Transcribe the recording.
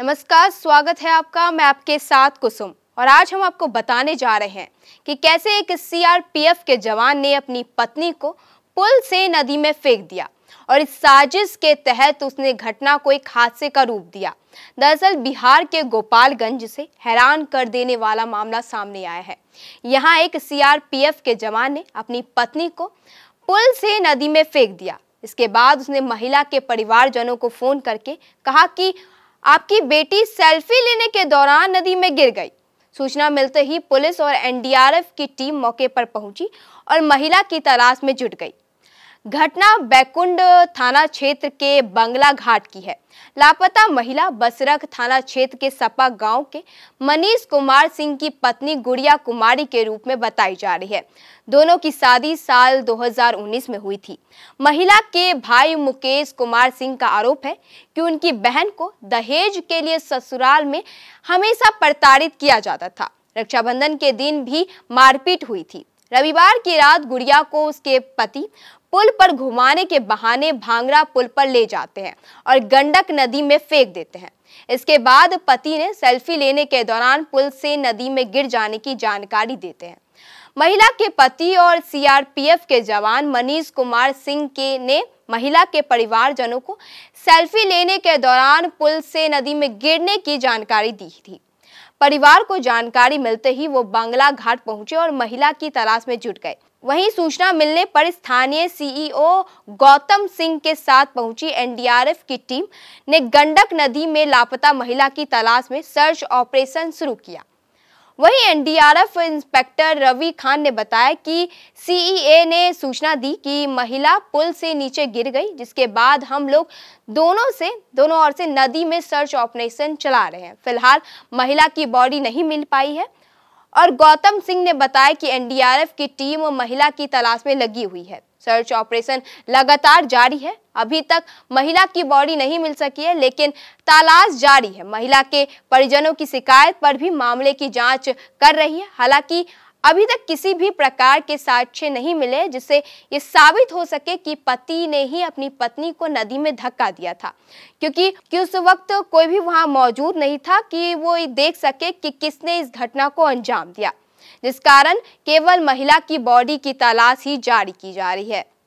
नमस्कार स्वागत है आपका मैं आपके साथ कुसुम और आज हम आपको बताने जा रहे हैं कि कैसे एक सीआरपीएफ के जवान ने अपनी पत्नी को पुल से नदी में फेंक दिया और इस साजिश के तहत उसने घटना को एक हादसे का रूप दिया दरअसल बिहार के गोपालगंज से हैरान कर देने वाला मामला सामने आया है यहाँ एक सीआरपीएफ के जवान ने अपनी पत्नी को पुल से नदी में फेंक दिया इसके बाद उसने महिला के परिवारजनों को फोन करके कहा कि आपकी बेटी सेल्फी लेने के दौरान नदी में गिर गई सूचना मिलते ही पुलिस और एनडीआरएफ की टीम मौके पर पहुंची और महिला की तलाश में जुट गई घटना बैकुंड थाना क्षेत्र के बंगला घाट की है लापता महिला बसरक थाना क्षेत्र के सपा गांव के मनीष कुमार सिंह की पत्नी गुड़िया कुमारी के रूप में बताई जा रही है दोनों की शादी साल 2019 में हुई थी महिला के भाई मुकेश कुमार सिंह का आरोप है कि उनकी बहन को दहेज के लिए ससुराल में हमेशा प्रताड़ित किया जाता था रक्षाबंधन के दिन भी मारपीट हुई थी रविवार की रात गुड़िया को उसके पति पुल पर घुमाने के बहाने भांगरा पुल पर ले जाते हैं और गंडक नदी में फेंक देते हैं इसके बाद पति ने सेल्फी लेने के दौरान पुल से नदी में गिर जाने की जानकारी देते हैं महिला के पति और सीआरपीएफ के जवान मनीष कुमार सिंह के ने महिला के परिवारजनों को सेल्फी लेने के दौरान पुल से नदी में गिरने की जानकारी दी थी परिवार को जानकारी मिलते ही वो बांग्ला घाट पहुंचे और महिला की तलाश में जुट गए वहीं सूचना मिलने पर स्थानीय सीईओ e गौतम सिंह के साथ पहुंची एनडीआरएफ की टीम ने गंडक नदी में लापता महिला की तलाश में सर्च ऑपरेशन शुरू किया वहीं एनडीआरएफ इंस्पेक्टर रवि खान ने बताया कि सीईए ने सूचना दी कि महिला पुल से नीचे गिर गई जिसके बाद हम लोग दोनों से दोनों ओर से नदी में सर्च ऑपरेशन चला रहे हैं फिलहाल महिला की बॉडी नहीं मिल पाई है और गौतम सिंह ने बताया कि एनडीआरएफ की टीम महिला की तलाश में लगी हुई है सर्च ऑपरेशन लगातार जारी है अभी तक महिला की बॉडी नहीं मिल सकी है लेकिन तलाश जारी है महिला के परिजनों की शिकायत पर भी मामले की जांच कर रही है हालांकि अभी तक किसी भी प्रकार के साक्ष्य नहीं मिले जिससे ये साबित हो सके कि पति ने ही अपनी पत्नी को नदी में धक्का दिया था क्योंकि कि उस वक्त कोई भी वहां मौजूद नहीं था कि वो देख सके कि किसने इस घटना को अंजाम दिया जिस कारण केवल महिला की बॉडी की तलाश ही जारी की जा रही है